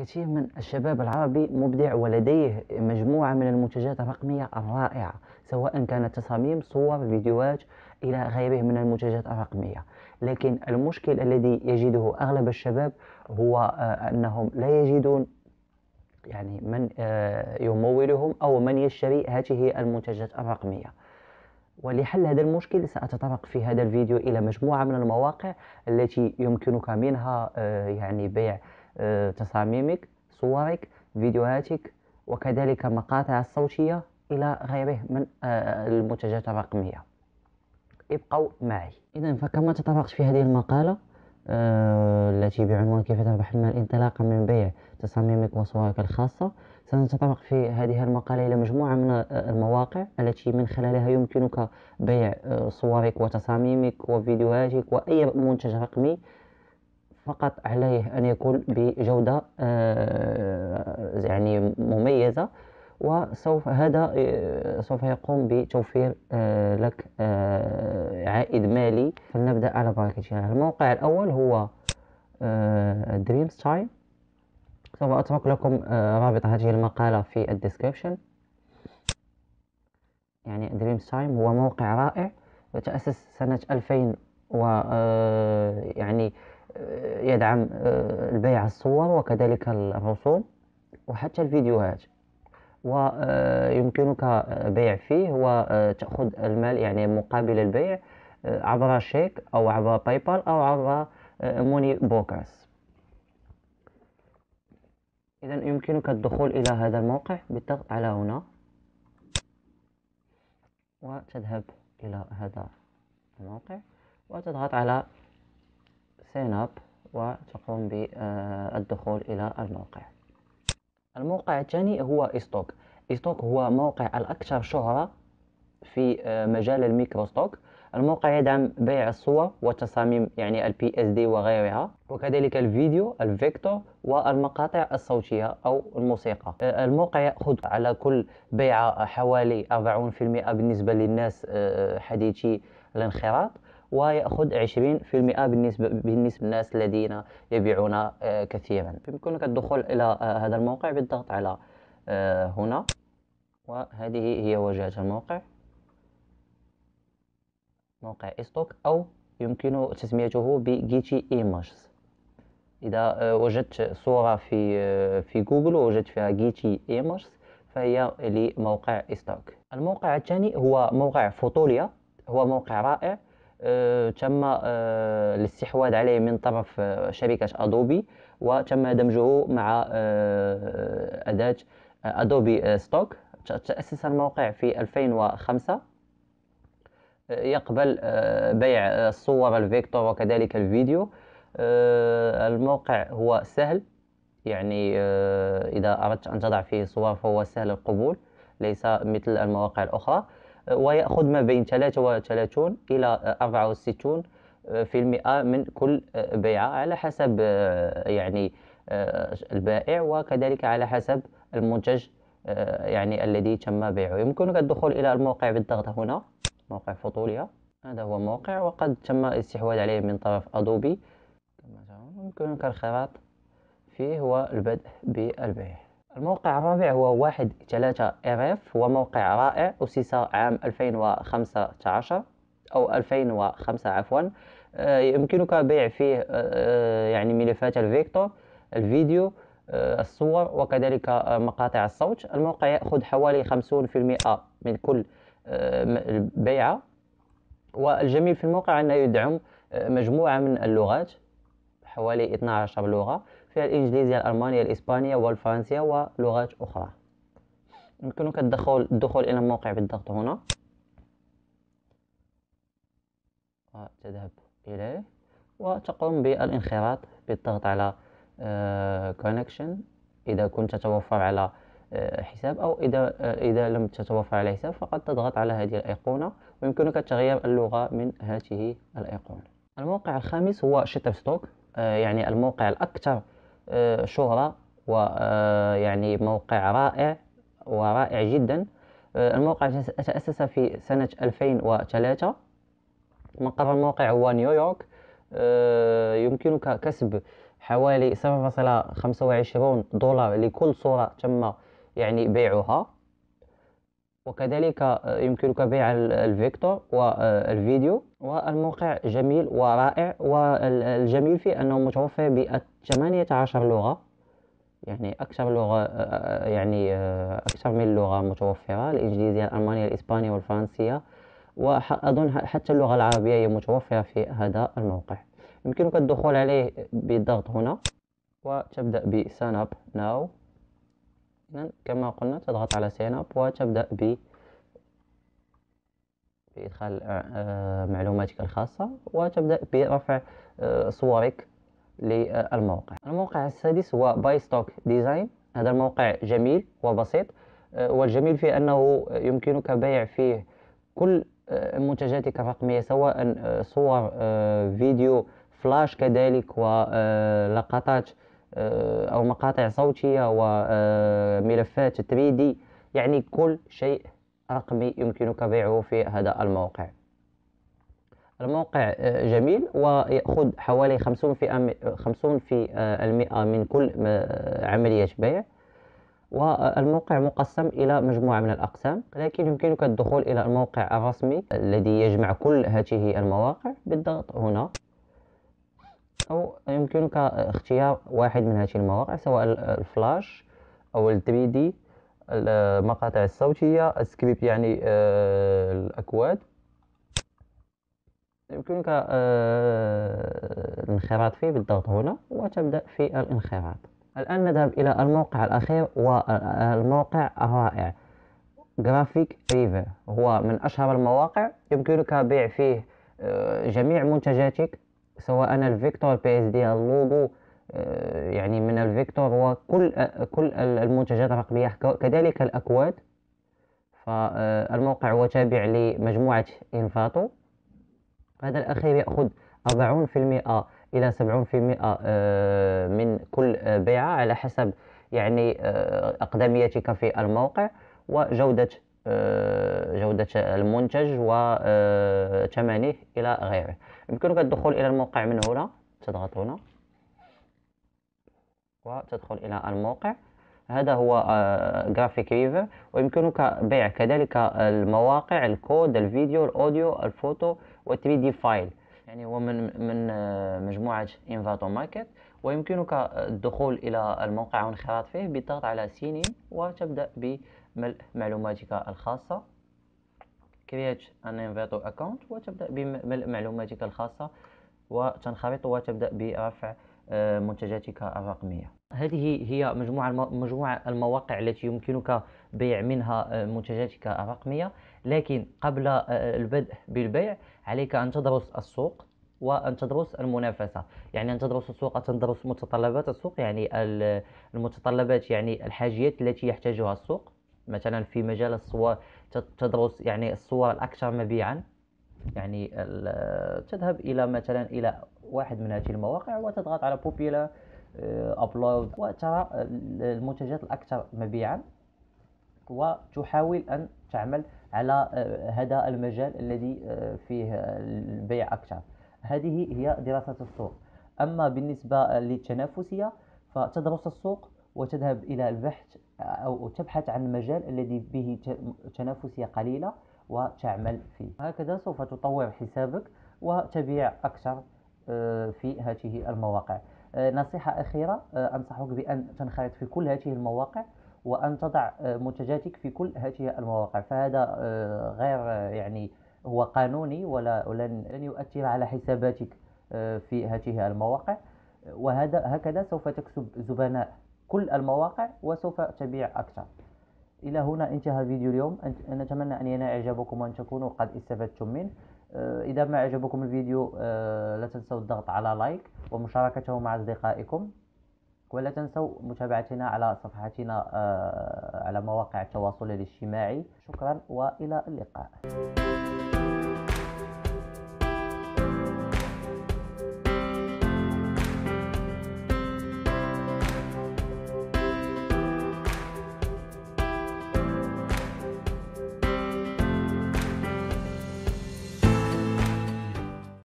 الكثير من الشباب العربي مبدع ولديه مجموعة من المنتجات الرقمية الرائعة سواء كانت تصاميم صور فيديوهات إلى غيره من المنتجات الرقمية لكن المشكل الذي يجده أغلب الشباب هو آه، أنهم لا يجدون يعني من آه، يمولهم أو من يشتري هذه المنتجات الرقمية ولحل هذا المشكل سأتطرق في هذا الفيديو إلى مجموعة من المواقع التي يمكنك منها آه، يعني بيع آه، تصاميمك صورك فيديوهاتك وكذلك مقاطع الصوتية إلى غيره من آه، المنتجات الرقمية ابقوا معي إذا فكما تطرقت في هذه المقالة آه، التي بعنوان كيف تربح المال انطلاقا من بيع تصاميمك وصورك الخاصة سنتطرق في هذه المقالة إلى مجموعة من المواقع التي من خلالها يمكنك بيع صورك وتصاميمك وفيديوهاتك وأي منتج رقمي فقط عليه أن يكون بجودة آه، يعني مميزة وسوف هذا آه، سوف يقوم بتوفير آه، لك عائد مالي فلنبدأ على بركة الله الموقع الأول هو دريم ستايل سوف أترك لكم رابط هذه المقالة في الديسكريبشن يعني دريم ستايم هو موقع رائع تأسس سنة 2000 و يعني آه، يدعم آه، البيع الصور وكذلك الرسوم وحتى الفيديوهات ويمكنك آه، بيع فيه وتأخذ المال يعني مقابل البيع عبر شيك أو عبر باي بال أو عبر موني بوكاس إذا يمكنك الدخول إلى هذا الموقع بالضغط على هنا وتذهب إلى هذا الموقع وتضغط على ساين اب وتقوم بالدخول الى الموقع الموقع الثاني هو استوك استوك هو موقع الاكثر شهرة في آه، مجال الميكروستوك الموقع يدعم بيع الصور وتصاميم يعني البي اس دي وغيرها وكذلك الفيديو الفيكتور والمقاطع الصوتية أو الموسيقى آه، الموقع يأخذ على كل بيعة حوالي 40% بالنسبة للناس آه، حديثي الانخراط ويأخذ 20% بالنسبة بالنسبة للناس الذين يبيعون آه، كثيرا بإمكانك الدخول إلى آه، هذا الموقع بالضغط على آه، هنا وهذه هي واجهة الموقع موقع استوك أو يمكن تسميته بجيتي ايماجز إذا وجدت صورة في في جوجل ووجدت فيها جيتي ايماجز فهي لموقع استوك الموقع الثاني هو موقع فوتوليا هو موقع رائع تم آه، الاستحواذ عليه من طرف آه، شركة أدوبي وتم دمجه مع آه، أداة أدوبي ستوك تأسس الموقع في 2005 يقبل بيع الصور الفيكتور وكذلك الفيديو الموقع هو سهل يعني إذا أردت أن تضع فيه صور فهو سهل القبول ليس مثل المواقع الأخرى ويأخذ ما بين 33 إلى 64 آه، في المئة من كل آه، بيعة على حسب آه، يعني البائع وكذلك على حسب المنتج يعني الذي تم بيعه يمكنك الدخول إلى الموقع بالضغط هنا موقع فطوليا هذا هو الموقع وقد تم الاستحواذ عليه من طرف أدوبي يمكنك الخراط فيه هو البدء بالبيع الموقع الرابع هو واحد ثلاثة إف هو موقع رائع أسس عام 2015 أو 2005 عفوا آه، يمكنك بيع فيه آه، آه، يعني ملفات الفيكتور الفيديو الصور وكذلك مقاطع الصوت الموقع يأخذ حوالي خمسون في المئة من كل بيعة والجميل في الموقع أنه يدعم مجموعة من اللغات حوالي 12 لغة فيها الإنجليزية الألمانية الإسبانية والفرنسية ولغات أخرى يمكنك الدخول الدخول إلى الموقع بالضغط هنا تذهب إليه وتقوم بالانخراط بالضغط على كونكشن آه، إذا كنت تتوفر على آه، حساب أو إذا آه، إذا لم تتوفر على حساب فقد تضغط على هذه الأيقونة ويمكنك تغيير اللغة من هذه الأيقونة الموقع الخامس هو شتر ستوك يعني الموقع الأكثر آه، شهرة ويعني آه، موقع رائع ورائع جدا آه، الموقع تأسس في سنة 2003 مقر الموقع هو نيويورك يمكنك كسب حوالي 7.25 دولار لكل صورة تم يعني بيعها وكذلك يمكنك بيع الفيكتور والفيديو والموقع جميل ورائع والجميل فيه أنه متوفر بثمانية عشر لغة يعني أكثر لغة آه، يعني آه، أكثر من لغة متوفرة الإنجليزية الألمانية الإسبانية والفرنسية وأظن حتى اللغة العربية هي متوفرة في هذا الموقع يمكنك الدخول عليه بالضغط هنا وتبدأ ب sign up now إذن كما قلنا تضغط على sign up وتبدأ ب بإدخال آه، آه، معلوماتك الخاصة وتبدأ برفع آه، صورك للموقع الموقع السادس هو باي ستوك ديزاين هذا الموقع جميل وبسيط والجميل فيه أنه يمكنك بيع فيه كل منتجاتك الرقمية سواء صور فيديو فلاش كذلك ولقطات أو مقاطع صوتية وملفات 3D يعني كل شيء رقمي يمكنك بيعه في هذا الموقع الموقع آه، جميل ويأخذ حوالي 50 في في آه، المئة من كل آه، عملية بيع والموقع مقسم إلى مجموعة من الأقسام لكن يمكنك الدخول إلى الموقع الرسمي الذي يجمع كل هذه المواقع بالضغط هنا أو يمكنك اختيار واحد من هذه المواقع سواء الفلاش أو التريدي المقاطع الصوتية السكريبت يعني آه، الأكواد يمكنك آه، الانخراط فيه بالضغط هنا وتبدأ في الانخراط الآن نذهب إلى الموقع الأخير والموقع الرائع جرافيك ريفر هو من أشهر المواقع يمكنك بيع فيه آه، جميع منتجاتك سواء الفيكتور بي اس دي اللوجو آه، يعني من الفيكتور وكل كل المنتجات الرقمية كذلك الأكواد فالموقع هو تابع لمجموعة إنفاتو هذا الأخير يأخذ المئة إلى سبعون في المئة آه، من كل بيعة على حسب يعني آه، أقدميتك في الموقع وجودة جودة المنتج وثمنه إلى غيره يمكنك الدخول إلى الموقع من هنا تضغط هنا وتدخل إلى الموقع هذا هو جرافيك آه، ريفر ويمكنك بيع كذلك المواقع الكود الفيديو الاوديو الفوتو و 3 دي فايل يعني هو من من آه، مجموعه انفاتو ماركت ويمكنك الدخول الى الموقع والانخراط فيه بالضغط على سينين وتبدا بملء معلوماتك الخاصه كرييت ان انفاتو اكونت وتبدا بملء معلوماتك الخاصه وتنخرط وتبدا برفع آه، منتجاتك الرقميه هذه هي مجموعه مجموعه المواقع التي يمكنك بيع منها آه، منتجاتك الرقميه لكن قبل آه، البدء بالبيع عليك ان تدرس السوق وان تدرس المنافسه يعني ان تدرس السوق ان تدرس متطلبات السوق يعني المتطلبات يعني الحاجيات التي يحتاجها السوق مثلا في مجال الصور تدرس يعني الصور الاكثر مبيعا يعني تذهب الى مثلا الى واحد من هذه المواقع وتضغط على بوبيلا ابلود آه، وترى المنتجات الاكثر مبيعا وتحاول ان تعمل على آه، هذا المجال الذي آه، فيه البيع اكثر هذه هي دراسه السوق اما بالنسبه للتنافسيه فتدرس السوق وتذهب الى البحث او تبحث عن المجال الذي به تنافسيه قليله وتعمل فيه هكذا سوف تطور حسابك وتبيع أكثر آه، في هذه المواقع آه، نصيحة أخيرة آه، أنصحك بأن تنخرط في كل هذه المواقع وأن تضع منتجاتك في كل هذه المواقع فهذا غير يعني هو قانوني ولا لن يؤثر على حساباتك في هذه المواقع وهذا هكذا سوف تكسب زبناء كل المواقع وسوف تبيع أكثر إلى هنا انتهى فيديو اليوم نتمنى أن ينال إعجابكم وأن تكونوا قد استفدتم منه آه، إذا ما أعجبكم الفيديو آه، لا تنسوا الضغط على لايك ومشاركته مع أصدقائكم ولا تنسوا متابعتنا على صفحتنا آه، على مواقع التواصل الاجتماعي شكرا وإلى اللقاء